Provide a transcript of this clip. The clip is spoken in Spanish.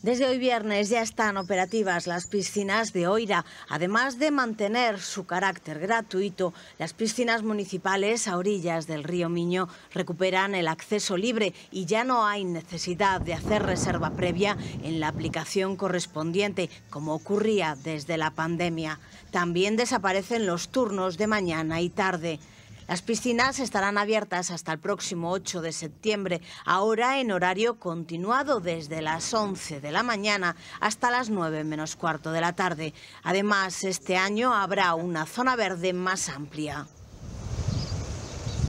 Desde hoy viernes ya están operativas las piscinas de Oira. Además de mantener su carácter gratuito, las piscinas municipales a orillas del río Miño recuperan el acceso libre y ya no hay necesidad de hacer reserva previa en la aplicación correspondiente, como ocurría desde la pandemia. También desaparecen los turnos de mañana y tarde. Las piscinas estarán abiertas hasta el próximo 8 de septiembre, ahora en horario continuado desde las 11 de la mañana hasta las 9 menos cuarto de la tarde. Además, este año habrá una zona verde más amplia.